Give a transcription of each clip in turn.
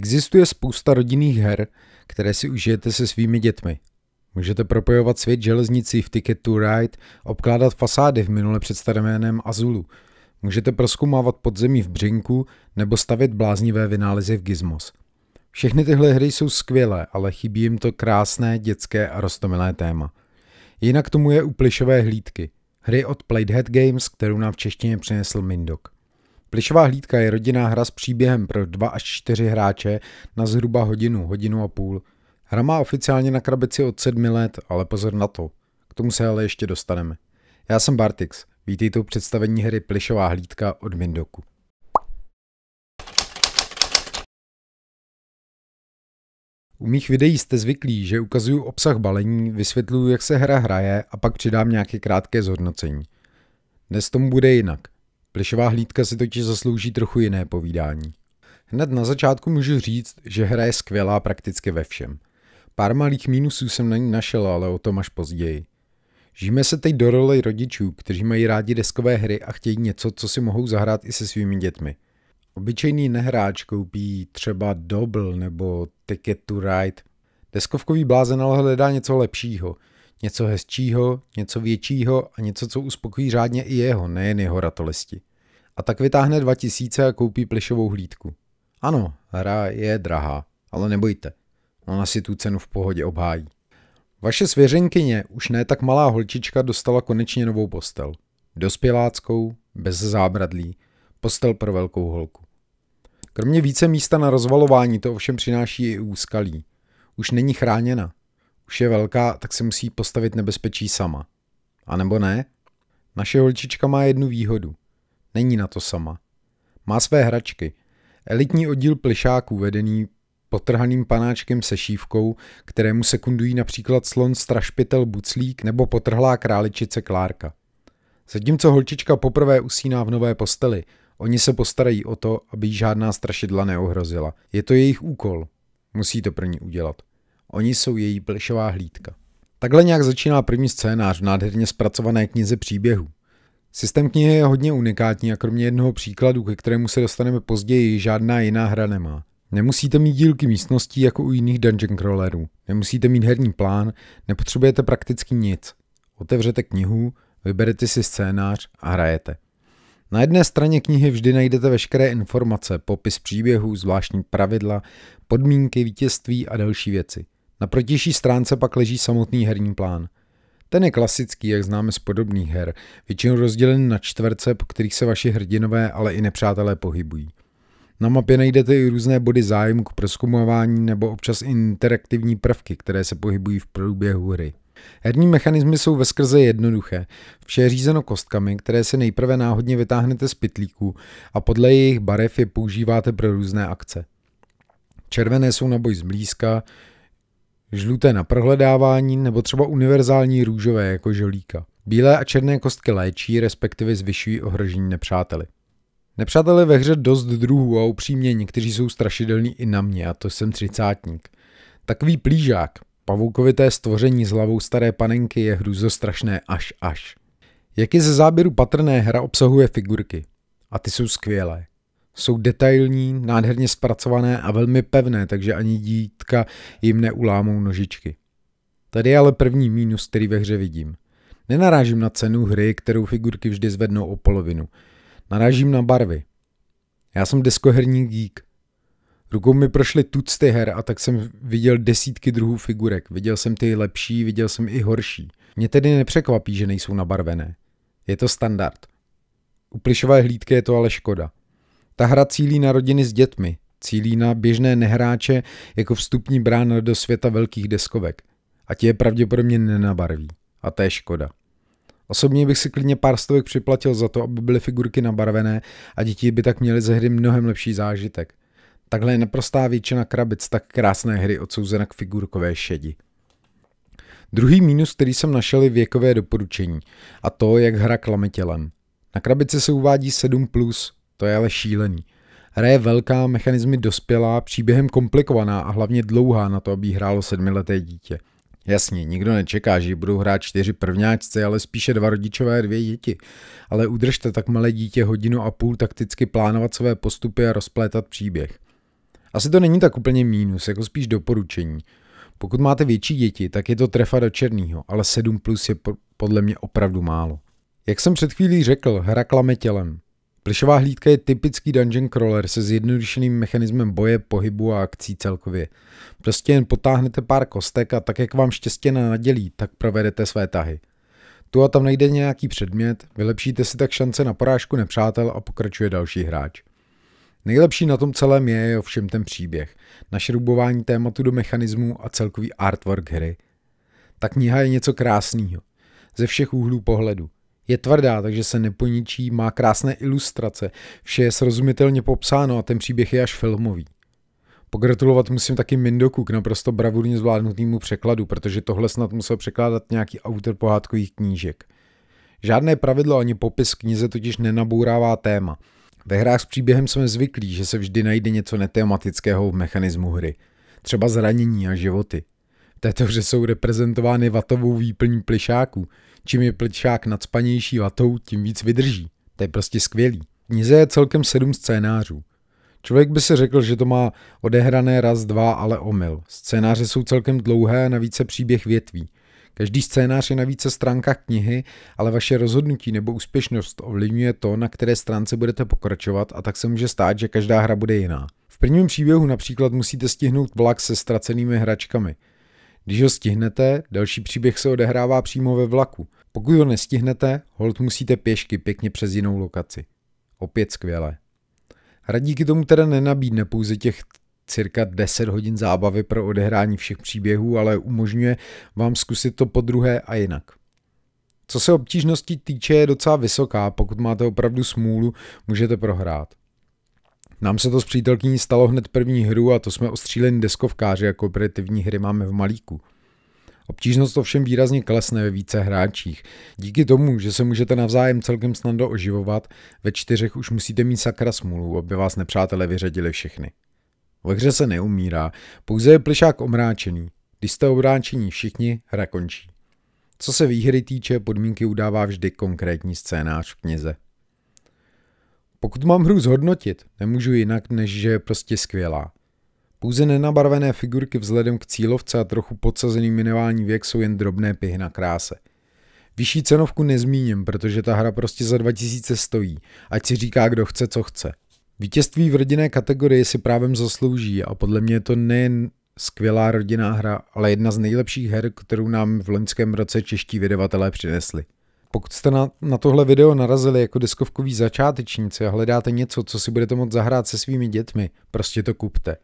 Existuje spousta rodinných her, které si užijete se svými dětmi. Můžete propojovat svět železnicí v Ticket to Ride, obkládat fasády v minule představeném Azulu. Můžete proskoumávat podzemí v Břinku nebo stavit bláznivé vynálezy v Gizmos. Všechny tyhle hry jsou skvělé, ale chybí jim to krásné, dětské a rostomilé téma. Jinak tomu je u plišové hlídky. Hry od Playhead Games, kterou nám v češtině přinesl Mindok. Plišová hlídka je rodinná hra s příběhem pro dva až čtyři hráče na zhruba hodinu, hodinu a půl. Hra má oficiálně na krabici od 7 let, ale pozor na to. K tomu se ale ještě dostaneme. Já jsem Bartix, vítejte u představení hry Plišová hlídka od Mindoku. U mých videí jste zvyklí, že ukazuju obsah balení, vysvětluju, jak se hra hraje a pak přidám nějaké krátké zhodnocení. Dnes tomu bude jinak – Plišová hlídka si totiž zaslouží trochu jiné povídání. Hned na začátku můžu říct, že hra je skvělá prakticky ve všem. Pár malých mínusů jsem na ní našel, ale o tom až později. Žijeme se teď do role rodičů, kteří mají rádi deskové hry a chtějí něco, co si mohou zahrát i se svými dětmi. Obyčejný nehráč koupí třeba Double nebo Ticket to Ride. Deskovkový blázen ale hledá něco lepšího – Něco hezčího, něco většího a něco, co uspokojí řádně i jeho, nejen jeho ratolesti. A tak vytáhne 2000 a koupí plišovou hlídku. Ano, hra je drahá, ale nebojte, ona si tu cenu v pohodě obhájí. Vaše svěřenkyně, už ne tak malá holčička, dostala konečně novou postel. Dospěláckou, bez zábradlí, postel pro velkou holku. Kromě více místa na rozvalování to ovšem přináší i úskalí. Už není chráněna už je velká, tak si musí postavit nebezpečí sama. A nebo ne? Naše holčička má jednu výhodu. Není na to sama. Má své hračky. Elitní oddíl plišáků vedený potrhaným panáčkem se šívkou, kterému sekundují například slon strašpitel Buclík nebo potrhlá králičice Klárka. Zatímco holčička poprvé usíná v nové posteli, oni se postarají o to, aby jí žádná strašidla neohrozila. Je to jejich úkol. Musí to pro ní udělat. Oni jsou její plešová hlídka. Takhle nějak začíná první scénář v nádherně zpracované knize příběhů. Systém knihy je hodně unikátní a kromě jednoho příkladu, ke kterému se dostaneme později, žádná jiná hra nemá. Nemusíte mít dílky místností jako u jiných dungeon crawlerů, nemusíte mít herní plán, nepotřebujete prakticky nic. Otevřete knihu, vyberete si scénář a hrajete. Na jedné straně knihy vždy najdete veškeré informace, popis příběhů, zvláštní pravidla, podmínky vítězství a další věci – na protější stránce pak leží samotný herní plán. Ten je klasický, jak známe z podobných her, většinou rozdělen na čtverce, po kterých se vaši hrdinové, ale i nepřátelé pohybují. Na mapě najdete i různé body zájmu k proskumování nebo občas interaktivní prvky, které se pohybují v průběhu hry. Herní mechanismy jsou ve skrze jednoduché. Vše je řízeno kostkami, které si nejprve náhodně vytáhnete z pytlíků a podle jejich barev je používáte pro různé akce. Červené jsou na boj zblízka, žluté na prohledávání nebo třeba univerzální růžové jako žolíka. Bílé a černé kostky léčí, respektive zvyšují ohrožení nepřáteli. Nepřátelé ve hře dost druhů a upřímně někteří jsou strašidelní i na mě a to jsem třicátník. Takový plížák, pavoukovité stvoření s hlavou staré panenky je strašné až až. Jak je ze záběru patrné, hra obsahuje figurky. A ty jsou skvělé jsou detailní, nádherně zpracované a velmi pevné, takže ani dítka jim neulámou nožičky. Tady je ale první mínus, který ve hře vidím. Nenarážím na cenu hry, kterou figurky vždy zvednou o polovinu. Narážím na barvy. Já jsem deskoherní dík. Rukou mi prošly tucty her a tak jsem viděl desítky druhů figurek. Viděl jsem ty lepší, viděl jsem i horší. Mě tedy nepřekvapí, že nejsou nabarvené. Je to standard. U plišové hlídky je to ale škoda. Ta hra cílí na rodiny s dětmi, cílí na běžné nehráče jako vstupní brána do světa velkých deskovek. A ti je pravděpodobně nenabarví. A to je škoda. Osobně bych si klidně pár stovek připlatil za to, aby byly figurky nabarvené a děti by tak měly ze hry mnohem lepší zážitek. Takhle je neprostá většina krabic tak krásné hry odsouzena k figurkové šedi. Druhý mínus, který jsem našel, je věkové doporučení, a to, jak hra klame tělem. Na krabici se uvádí 7+, to je ale šílený. Hra je velká, mechanizmy dospělá, příběhem komplikovaná a hlavně dlouhá na to, aby hrálo sedmileté dítě. Jasně, nikdo nečeká, že budou hrát čtyři prvňáčci, ale spíše dva rodičové dvě děti. Ale udržte tak malé dítě hodinu a půl takticky plánovat své postupy a rozplétat příběh. Asi to není tak úplně mínus, jako spíš doporučení. Pokud máte větší děti, tak je to trefa do černého, ale 7 plus je podle mě opravdu málo. Jak jsem před chvílí řekl, hra klame tělem. Plišová hlídka je typický dungeon crawler se zjednodušeným mechanismem boje, pohybu a akcí celkově. Prostě jen potáhnete pár kostek a tak jak vám štěstě nadělí, tak provedete své tahy. Tu a tam najde nějaký předmět, vylepšíte si tak šance na porážku nepřátel a pokračuje další hráč. Nejlepší na tom celém je ovšem ten příběh, našrubování tématu do mechanismu a celkový artwork hry. Ta kniha je něco krásného, ze všech úhlů pohledu – je tvrdá, takže se neponičí, má krásné ilustrace, vše je srozumitelně popsáno a ten příběh je až filmový. Pogratulovat musím taky Mindoku k naprosto bravurně zvládnutému překladu, protože tohle snad musel překládat nějaký autor pohádkových knížek. Žádné pravidlo ani popis knize totiž nenabourává téma. Ve hrách s příběhem jsme zvyklí, že se vždy najde něco netematického v mechanismu hry. Třeba zranění a životy této hře jsou reprezentovány vatovou výplní plišáků. Čím je plišák nadspanější vatou, tím víc vydrží. To je prostě skvělý. Knize je celkem sedm scénářů. Člověk by si řekl, že to má odehrané raz, dva, ale omyl. Scénáře jsou celkem dlouhé a navíc se příběh větví. Každý scénář je na více stránkách knihy, ale vaše rozhodnutí nebo úspěšnost ovlivňuje to, na které stránce budete pokračovat a tak se může stát, že každá hra bude jiná. V prvním příběhu například musíte stihnout vlak se ztracenými hračkami – když ho stihnete, další příběh se odehrává přímo ve vlaku. Pokud ho nestihnete, hold musíte pěšky pěkně přes jinou lokaci. Opět skvělé. Hra díky tomu teda nenabídne pouze těch cirka 10 hodin zábavy pro odehrání všech příběhů, ale umožňuje vám zkusit to po druhé a jinak. Co se obtížnosti týče, je docela vysoká, pokud máte opravdu smůlu, můžete prohrát. Nám se to s přítelkyní stalo hned první hru a to jsme ostříleni deskovkáři a kooperativní hry máme v malíku. Obtížnost to všem výrazně klesne ve více hráčích. Díky tomu, že se můžete navzájem celkem snadno oživovat, ve čtyřech už musíte mít sakra smůlu, aby vás nepřátelé vyřadili všechny. Ve hře se neumírá, pouze je plišák omráčený. Když jste obráčení všichni, hra končí. Co se výhry týče, podmínky udává vždy konkrétní scénář v knize. Pokud mám hru zhodnotit, nemůžu jinak, než že je prostě skvělá. Pouze nenabarvené figurky vzhledem k cílovce a trochu podsazený minimální věk jsou jen drobné pihy na kráse. Vyšší cenovku nezmíním, protože ta hra prostě za 2000 stojí, ať si říká kdo chce, co chce. Vítězství v rodinné kategorii si právem zaslouží a podle mě je to nejen skvělá rodinná hra, ale jedna z nejlepších her, kterou nám v loňském roce čeští vydavatelé přinesli pokud jste na, na tohle video narazili jako diskovkový začátečníci a hledáte něco, co si budete moct zahrát se svými dětmi, prostě to kupte.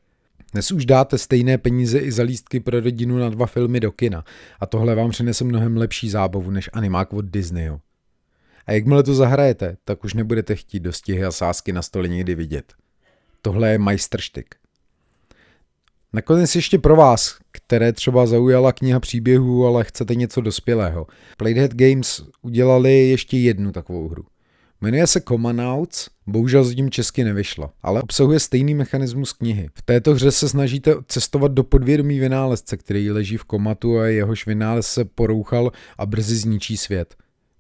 Dnes už dáte stejné peníze i za lístky pro rodinu na dva filmy do kina a tohle vám přinese mnohem lepší zábavu než animák od Disneyho. A jakmile to zahrajete, tak už nebudete chtít dostihy a sásky na stole nikdy vidět. Tohle je majstrštyk. Nakonec ještě pro vás, které třeba zaujala kniha příběhů, ale chcete něco dospělého. Playhead Games udělali ještě jednu takovou hru. Jmenuje se Commonauts, bohužel zatím česky nevyšla, ale obsahuje stejný mechanismus knihy. V této hře se snažíte cestovat do podvědomí vynálezce, který leží v komatu a jehož vynález se porouchal a brzy zničí svět.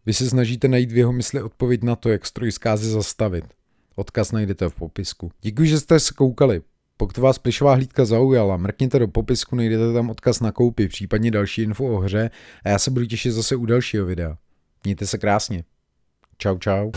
Vy se snažíte najít v jeho mysli odpověď na to, jak stroj zkázy zastavit. Odkaz najdete v popisku. Děkuji, že jste se koukali. Pokud vás plišová hlídka zaujala, mrkněte do popisku, najdete tam odkaz na koupi, případně další info o hře a já se budu těšit zase u dalšího videa. Mějte se krásně. Čau čau.